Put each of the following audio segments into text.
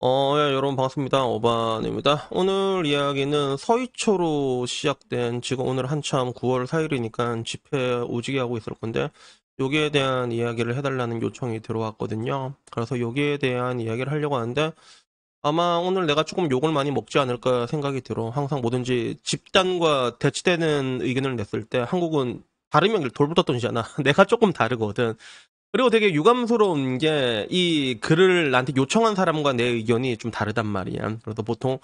어, 예, 여러분 반갑습니다. 오반입니다. 오늘 이야기는 서희초로 시작된 지금 오늘 한참 9월 4일이니까 집회 오지게 하고 있을 건데 여기에 대한 이야기를 해달라는 요청이 들어왔거든요. 그래서 여기에 대한 이야기를 하려고 하는데 아마 오늘 내가 조금 욕을 많이 먹지 않을까 생각이 들어. 항상 뭐든지 집단과 대치되는 의견을 냈을 때 한국은 다르면 돌부터던지잖아. 내가 조금 다르거든. 그리고 되게 유감스러운 게 이 글을 나한테 요청한 사람과 내 의견이 좀 다르단 말이야. 그래서 보통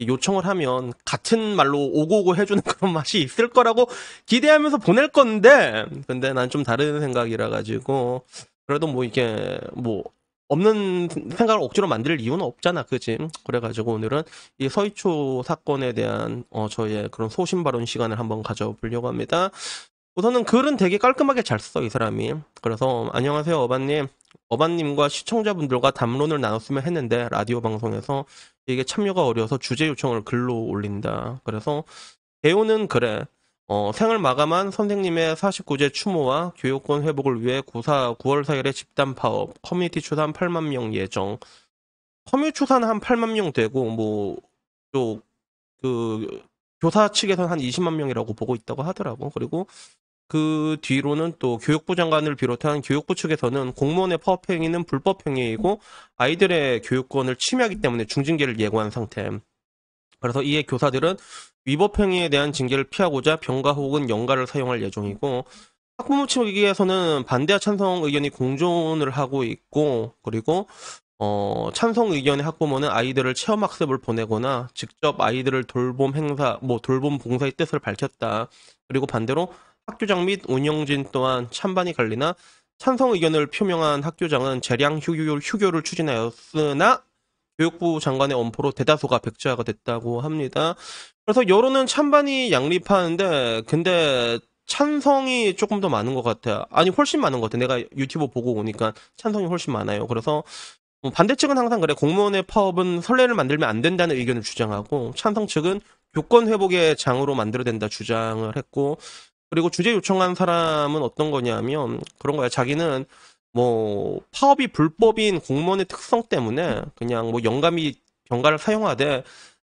요청을 하면 같은 말로 오고오고 해주는 그런 맛이 있을 거라고 기대하면서 보낼 건데 근데 난 좀 다른 생각이라 가지고 그래도 뭐 이게 뭐 없는 생각을 억지로 만들 이유는 없잖아, 그지? 그래가지고 오늘은 이 서희초 사건에 대한 어, 저희의 그런 소신 발언 시간을 한번 가져보려고 합니다. 우선은 글은 되게 깔끔하게 잘 써, 이 사람이. 그래서, 안녕하세요, 어반님. 어반님과 시청자분들과 담론을 나눴으면 했는데, 라디오 방송에서 이게 참여가 어려워서 주제 요청을 글로 올린다. 그래서, 배우는 그래. 어, 생을 마감한 선생님의 49제 추모와 교육권 회복을 위해 고사 9월 4일에 집단 파업, 커뮤니티 추산 8만 명 예정, 커뮤 추산 한 8만 명 되고, 뭐, 또, 그, 교사 측에서는 한 20만 명이라고 보고 있다고 하더라고. 그리고 그 뒤로는 또 교육부 장관을 비롯한 교육부 측에서는 공무원의 파업행위는 불법행위이고 아이들의 교육권을 침해하기 때문에 중징계를 예고한 상태. 그래서 이에 교사들은 위법행위에 대한 징계를 피하고자 병가 혹은 연가를 사용할 예정이고 학부모 측에서는 반대와 찬성 의견이 공존을 하고 있고 그리고 어, 찬성 의견의 학부모는 아이들을 체험학습을 보내거나 직접 아이들을 돌봄 행사, 뭐 돌봄 봉사의 뜻을 밝혔다. 그리고 반대로 학교장 및 운영진 또한 찬반이 갈리나 찬성 의견을 표명한 학교장은 재량 휴교, 휴교를 추진하였으나 교육부 장관의 엄포로 대다수가 백지화가 됐다고 합니다. 그래서 여론은 찬반이 양립하는데 근데 찬성이 조금 더 많은 것 같아요. 아니 훨씬 많은 것 같아요. 내가 유튜브 보고 오니까 찬성이 훨씬 많아요. 그래서 뭐 반대 측은 항상 그래 공무원의 파업은 선례를 만들면 안 된다는 의견을 주장하고 찬성 측은 교권 회복의 장으로 만들어야 된다 주장을 했고 그리고 주제 요청한 사람은 어떤 거냐면 그런 거야. 자기는 뭐 파업이 불법인 공무원의 특성 때문에 그냥 뭐 영감이 병가를 사용하되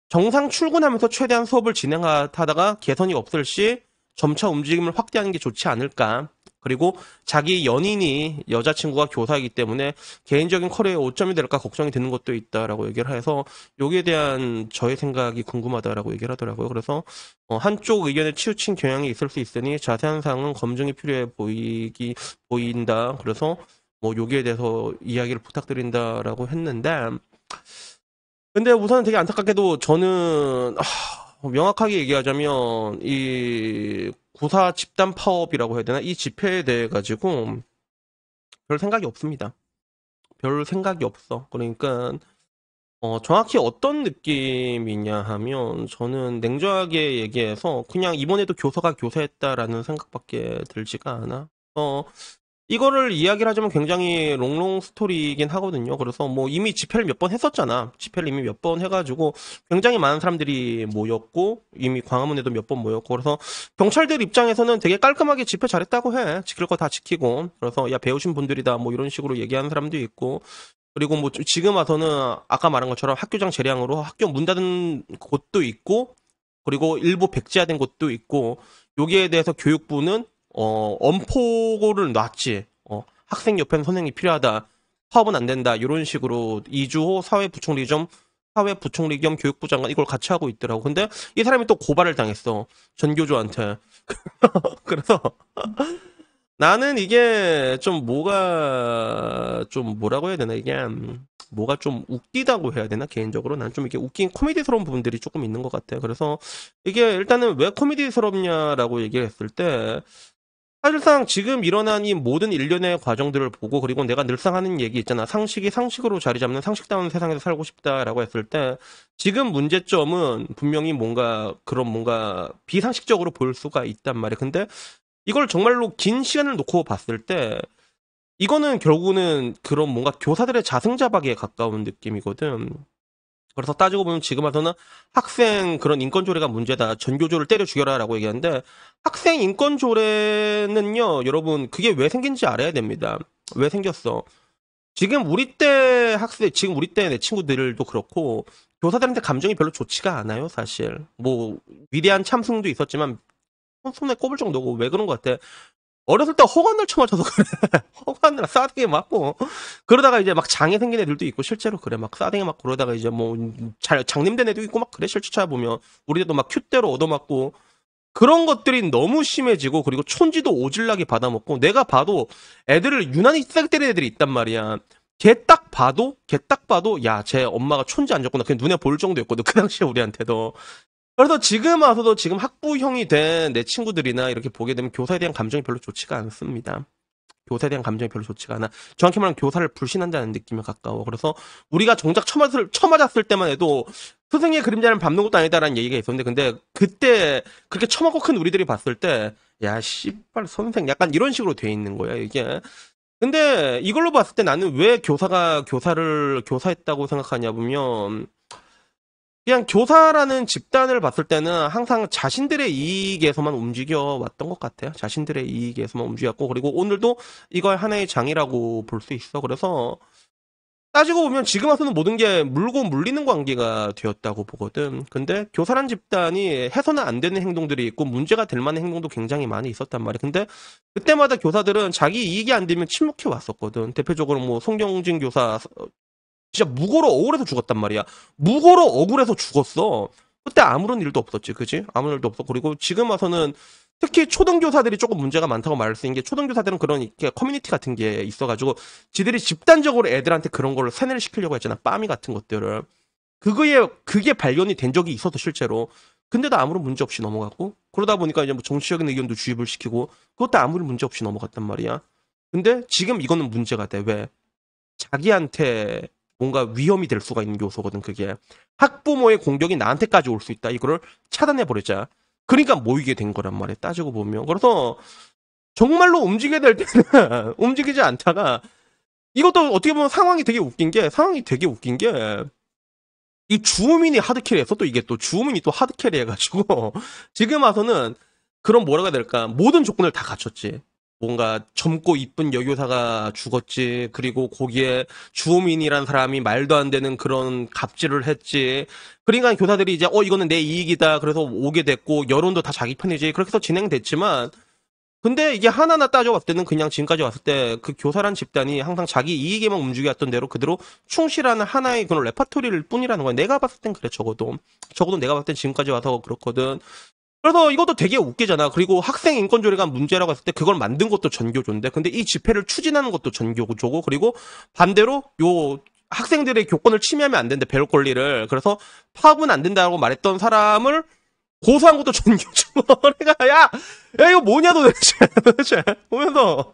정상 출근하면서 최대한 수업을 진행하다가 개선이 없을 시 점차 움직임을 확대하는 게 좋지 않을까 그리고 자기 연인이 여자친구가 교사이기 때문에 개인적인 커리어에 오점이 될까 걱정이 되는 것도 있다라고 얘기를 해서 여기에 대한 저의 생각이 궁금하다라고 얘기를 하더라고요. 그래서 어, 한쪽 의견에 치우친 경향이 있을 수 있으니 자세한 사항은 검증이 필요해 보이기 보인다. 그래서 뭐 여기에 대해서 이야기를 부탁드린다라고 했는데 근데 우선 되게 안타깝게도 저는 하... 명확하게 얘기하자면 이 구사 집단 파업이라고 해야 되나 이 집회에 대해 가지고 별 생각이 없습니다. 별 생각이 없어. 그러니까 어, 정확히 어떤 느낌이냐 하면 저는 냉정하게 얘기해서 그냥 이번에도 교사가 교사했다라는 생각밖에 들지가 않아. 어, 이거를 이야기를 하자면 굉장히 롱롱 스토리이긴 하거든요. 그래서 뭐 이미 집회를 몇 번 했었잖아. 집회를 이미 몇 번 해가지고 굉장히 많은 사람들이 모였고 이미 광화문에도 몇 번 모였고 그래서 경찰들 입장에서는 되게 깔끔하게 집회 잘했다고 해. 지킬 거 다 지키고. 그래서 야 배우신 분들이다 뭐 이런 식으로 얘기하는 사람도 있고. 그리고 뭐 지금 와서는 아까 말한 것처럼 학교장 재량으로 학교 문 닫은 곳도 있고 그리고 일부 백지화된 곳도 있고 여기에 대해서 교육부는 어, 엄포고를 놨지. 어, 학생 옆에는 선생님이 필요하다. 파업은 안 된다. 이런 식으로 이주호 사회부총리 좀 사회부총리 겸 교육부 장관 이걸 같이 하고 있더라고. 근데 이 사람이 또 고발을 당했어. 전교조한테. 그래서 나는 이게 좀 뭐가 좀 뭐라고 해야 되나 이게 뭐가 좀 웃기다고 해야 되나 개인적으로 난 좀 이게 웃긴 코미디스러운 부분들이 조금 있는 것 같아요. 그래서 이게 일단은 왜 코미디스럽냐라고 얘기를 했을 때 사실상 지금 일어난 이 모든 일련의 과정들을 보고 그리고 내가 늘상 하는 얘기 있잖아. 상식이 상식으로 자리 잡는 상식다운 세상에서 살고 싶다라고 했을 때 지금 문제점은 분명히 뭔가 그런 뭔가 비상식적으로 볼 수가 있단 말이야. 근데 이걸 정말로 긴 시간을 놓고 봤을 때 이거는 결국은 그런 뭔가 교사들의 자승자박에 가까운 느낌이거든. 그래서 따지고 보면 지금 와서는 학생 그런 인권조례가 문제다. 전교조를 때려 죽여라. 라고 얘기하는데 학생 인권조례는요, 여러분, 그게 왜 생긴지 알아야 됩니다. 왜 생겼어? 지금 우리 때 학생, 지금 우리 때 내 친구들도 그렇고, 교사들한테 감정이 별로 좋지가 않아요, 사실. 뭐, 위대한 참승도 있었지만, 손에 꼽을 정도고, 왜 그런 것 같아? 어렸을 때 허관을 쳐맞춰서 그래. 허관을 싸대기 맞고. 그러다가 이제 막 장애 생긴 애들도 있고, 실제로 그래. 막 싸대기 맞고, 그러다가 이제 뭐, 잘, 장님된 애도 있고, 막 그래. 실제 찾아보면. 우리도 막 큐대로 얻어맞고. 그런 것들이 너무 심해지고, 그리고 촌지도 오질나게 받아먹고, 내가 봐도 애들을 유난히 세게 때리는 애들이 있단 말이야. 걔 딱 봐도, 걔 딱 봐도, 야, 쟤 엄마가 촌지 안 줬구나. 그냥 눈에 볼 정도였거든. 그 당시에 우리한테도. 그래서 지금 와서도 지금 학부형이 된 내 친구들이나 이렇게 보게 되면 교사에 대한 감정이 별로 좋지가 않습니다. 교사에 대한 감정이 별로 좋지가 않아. 정확히 말하면 교사를 불신한다는 느낌에 가까워. 그래서 우리가 정작 쳐맞을 처맞았을 때만 해도 스승의 그림자는 밟는 것도 아니다라는 얘기가 있었는데, 근데 그때 그렇게 쳐맞고큰 우리들이 봤을 때, 야, 씨발, 선생. 약간 이런 식으로 돼 있는 거야, 이게. 근데 이걸로 봤을 때 나는 왜 교사가 교사를 교사했다고 생각하냐 보면 그냥 교사라는 집단을 봤을 때는 항상 자신들의 이익에서만 움직여 왔던 것 같아요. 자신들의 이익에서만 움직였고 그리고 오늘도 이걸 하나의 장이라고 볼 수 있어. 그래서 따지고 보면 지금 와서는 모든 게 물고 물리는 관계가 되었다고 보거든. 근데 교사란 집단이 해서는 안 되는 행동들이 있고 문제가 될 만한 행동도 굉장히 많이 있었단 말이야. 근데 그때마다 교사들은 자기 이익이 안 되면 침묵해 왔었거든. 대표적으로 뭐 송경진 교사 진짜 무고로 억울해서 죽었단 말이야. 무고로 억울해서 죽었어. 그때 아무런 일도 없었지, 그지? 아무 일도 없어. 그리고 지금 와서는 특히 초등교사들이 조금 문제가 많다고 말할 수 있는 게 초등교사들은 그런 이렇게 커뮤니티 같은 게 있어가지고 지들이 집단적으로 애들한테 그런 걸 세뇌를 시키려고 했잖아. 빠미 같은 것들을. 그거에, 그게 발견이 된 적이 있어서 실제로. 근데도 아무런 문제 없이 넘어갔고 그러다 보니까 이제 뭐 정치적인 의견도 주입을 시키고 그것도 아무런 문제 없이 넘어갔단 말이야. 근데 지금 이거는 문제가 돼. 왜? 자기한테 뭔가 위험이 될 수가 있는 요소거든 그게 학부모의 공격이 나한테까지 올 수 있다 이거를 차단해 버리자 그러니까 모이게 된 거란 말이에요 따지고 보면 그래서 정말로 움직여야 될 때는 움직이지 않다가 이것도 어떻게 보면 상황이 되게 웃긴 게 상황이 되게 웃긴 게이 주민이 하드캐리해서 또 이게 또 주민이 또 하드캐리해가지고 지금 와서는 그런 뭐라고 해야 될까 모든 조건을 다 갖췄지 뭔가 젊고 이쁜 여교사가 죽었지. 그리고 거기에 주호민이란 사람이 말도 안 되는 그런 갑질을 했지. 그러니까 교사들이 이제 어 이거는 내 이익이다. 그래서 오게 됐고 여론도 다 자기 편이지. 그렇게 해서 진행됐지만 근데 이게 하나하나 따져봤을 때는 그냥 지금까지 왔을 때 그 교사란 집단이 항상 자기 이익에만 움직였던 대로 그대로 충실하는 하나의 그런 레파토리일 뿐이라는 거야. 내가 봤을 땐 그래, 적어도. 적어도 내가 봤을 땐 지금까지 와서 그렇거든. 그래서 이것도 되게 웃기잖아. 그리고 학생 인권조례가 문제라고 했을 때 그걸 만든 것도 전교조인데, 근데 이 집회를 추진하는 것도 전교조고, 그리고 반대로 요 학생들의 교권을 침해하면 안 된다, 배울 권리를. 그래서 파업은 안 된다고 말했던 사람을 고소한 것도 전교조고, 내가, 야! 야, 이거 뭐냐, 도대체. 도대체. 보면서,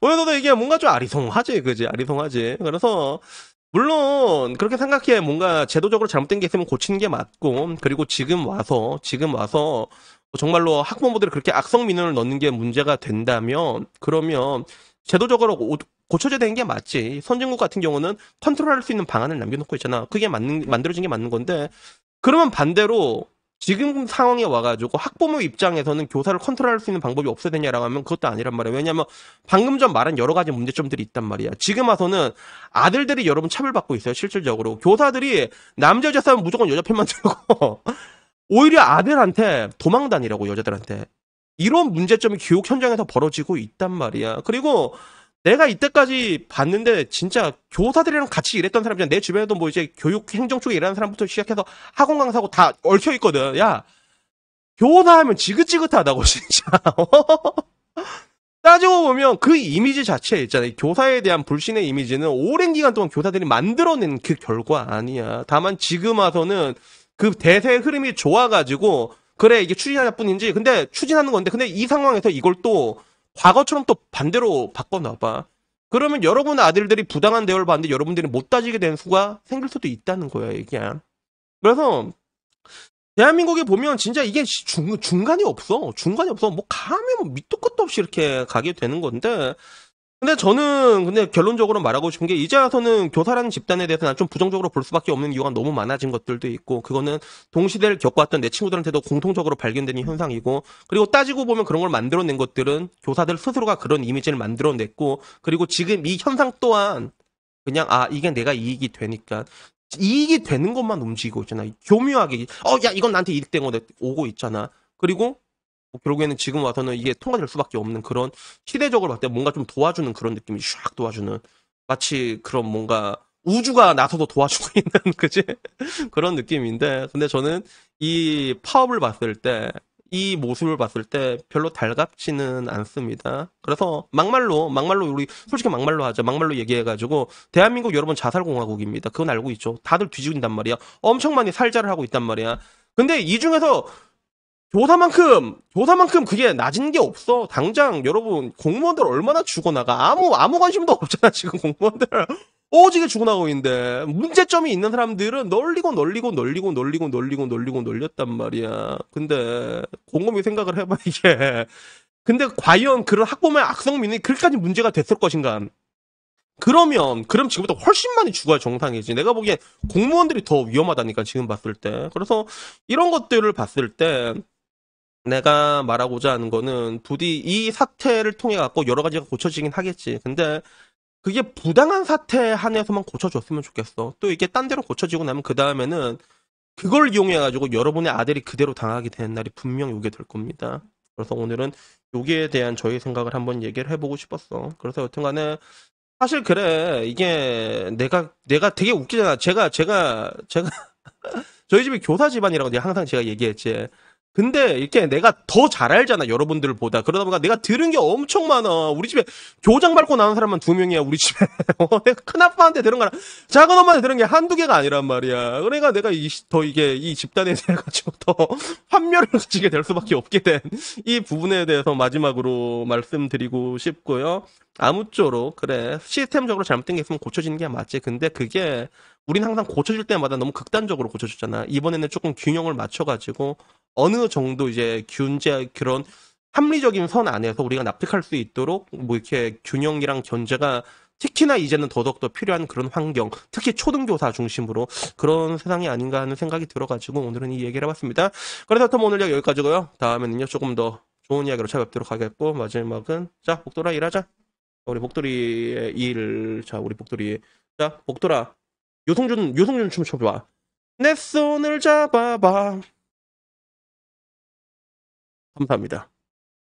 보면서도 이게 뭔가 좀 아리송하지, 그지? 아리송하지. 그래서, 물론 그렇게 생각해 뭔가 제도적으로 잘못된 게 있으면 고치는 게 맞고 그리고 지금 와서 지금 와서 정말로 학부모들이 그렇게 악성 민원을 넣는 게 문제가 된다면 그러면 제도적으로 고쳐져야 되는 게 맞지. 선진국 같은 경우는 컨트롤할 수 있는 방안을 남겨놓고 있잖아. 그게 맞는 만들어진 게 맞는 건데 그러면 반대로 지금 상황에 와가지고 학부모 입장에서는 교사를 컨트롤할 수 있는 방법이 없어야 되냐라고 하면 그것도 아니란 말이에요. 왜냐하면 방금 전 말한 여러 가지 문제점들이 있단 말이야. 지금 와서는 아들들이 여러분 차별받고 있어요. 실질적으로 교사들이 남자 여자 싸면 무조건 여자 편만 들고 오히려 아들한테 도망다니라고 여자들한테 이런 문제점이 교육 현장에서 벌어지고 있단 말이야. 그리고 내가 이때까지 봤는데 진짜 교사들이랑 같이 일했던 사람이랑 내 주변에도 뭐 이제 교육 행정 쪽에 일하는 사람부터 시작해서 학원 강사고 다 얽혀 있거든. 야 교사 하면 지긋지긋하다고 진짜. 따지고 보면 그 이미지 자체 있잖아요. 교사에 대한 불신의 이미지는 오랜 기간 동안 교사들이 만들어낸 그 결과 아니야. 다만 지금 와서는 그 대세의 흐름이 좋아가지고 그래 이게 추진할 하 뿐인지 근데 추진하는 건데 근데 이 상황에서 이걸 또 과거처럼 또 반대로 바꿔놔봐. 그러면 여러분 아들들이 부당한 대우를 받는데 여러분들이 못 따지게 된 수가 생길 수도 있다는 거야, 이게. 그래서 대한민국에 보면 진짜 이게 중, 중간이 없어. 중간이 없어. 뭐 가면 뭐 밑도 끝도 없이 이렇게 가게 되는 건데 근데 저는 근데 결론적으로 말하고 싶은 게 이제 와서는 교사라는 집단에 대해서 난좀 부정적으로 볼 수밖에 없는 이유가 너무 많아진 것들도 있고 그거는 동시대를 겪어왔던 내 친구들한테도 공통적으로 발견되는 현상이고 그리고 따지고 보면 그런 걸 만들어낸 것들은 교사들 스스로가 그런 이미지를 만들어냈고 그리고 지금 이 현상 또한 그냥 아 이게 내가 이익이 되니까 이익이 되는 것만 움직이고 있잖아 교묘하게 어 야 이건 나한테 이득된 거 오고 있잖아 그리고 뭐 결국에는 지금 와서는 이게 통과될 수밖에 없는 그런 시대적으로 봤을 때 뭔가 좀 도와주는 그런 느낌이 샥 도와주는 마치 그런 뭔가 우주가 나서도 도와주고 있는 그지 그런 느낌인데 근데 저는 이 파업을 봤을 때 이 모습을 봤을 때 별로 달갑지는 않습니다. 그래서 막말로 막말로 우리 솔직히 막말로 하자 막말로 얘기해가지고 대한민국 여러분 자살공화국입니다. 그건 알고 있죠. 다들 뒤집은단 말이야. 엄청 많이 살자를 하고 있단 말이야. 근데 이 중에서 조사만큼 조사만큼 그게 낮은 게 없어. 당장 여러분 공무원들 얼마나 죽어나가 아무 아무 관심도 없잖아 지금 공무원들 오지게 죽어나고 있는데 문제점이 있는 사람들은 널리고 널리고 널리고 널리고 널리고 널리고 널렸단 말이야. 근데 곰곰이 생각을 해봐 이게. 근데 과연 그런 학부모의 악성민이 그렇게까지 문제가 됐을 것인가? 그러면 그럼 지금부터 훨씬 많이 죽어야 정상이지. 내가 보기엔 공무원들이 더 위험하다니까 지금 봤을 때. 그래서 이런 것들을 봤을 때 내가 말하고자 하는 거는 부디 이 사태를 통해 갖고 여러 가지가 고쳐지긴 하겠지. 근데 그게 부당한 사태 한에서만 고쳐줬으면 좋겠어. 또 이게 딴 데로 고쳐지고 나면 그 다음에는 그걸 이용해 가지고 여러분의 아들이 그대로 당하게 되는 날이 분명히 오게 될 겁니다. 그래서 오늘은 여기에 대한 저희 생각을 한번 얘기를 해보고 싶었어. 그래서 여튼간에 사실 그래 이게 내가 내가 되게 웃기잖아. 제가 제가 제가 저희 집이 교사 집안이라고 내가 항상 제가 얘기했지. 근데 이렇게 내가 더 잘 알잖아 여러분들보다 그러다 보니까 내가 들은 게 엄청 많아 우리 집에 교장 밟고 나온 사람만 두 명이야 우리 집에 어, 내가 큰 아빠한테 들은 거랑 작은 엄마한테 들은 게 한두 개가 아니란 말이야 그러니까 내가 이, 더 이게 이 집단에 대해 가지고 더 환멸을 가지게 될 수밖에 없게 된 이 부분에 대해서 마지막으로 말씀드리고 싶고요 아무쪼록 그래 시스템적으로 잘못된 게 있으면 고쳐지는 게 맞지 근데 그게 우린 항상 고쳐질 때마다 너무 극단적으로 고쳐졌잖아 이번에는 조금 균형을 맞춰가지고 어느 정도 이제 균제 그런 합리적인 선 안에서 우리가 납득할 수 있도록 뭐 이렇게 균형이랑 견제가 특히나 이제는 더더욱더 필요한 그런 환경, 특히 초등교사 중심으로 그런 세상이 아닌가 하는 생각이 들어가지고 오늘은 이 얘기를 해봤습니다. 그래서 또 오늘 이야기 여기까지고요. 다음에는요, 조금 더 좋은 이야기로 찾아뵙도록 하겠고, 마지막은, 자, 복돌아 일하자. 우리 복돌이의 일, 자, 우리 복돌이. 자, 복돌아. 요성준, 요성준 춤춰봐. 내 손을 잡아봐. 감사합니다.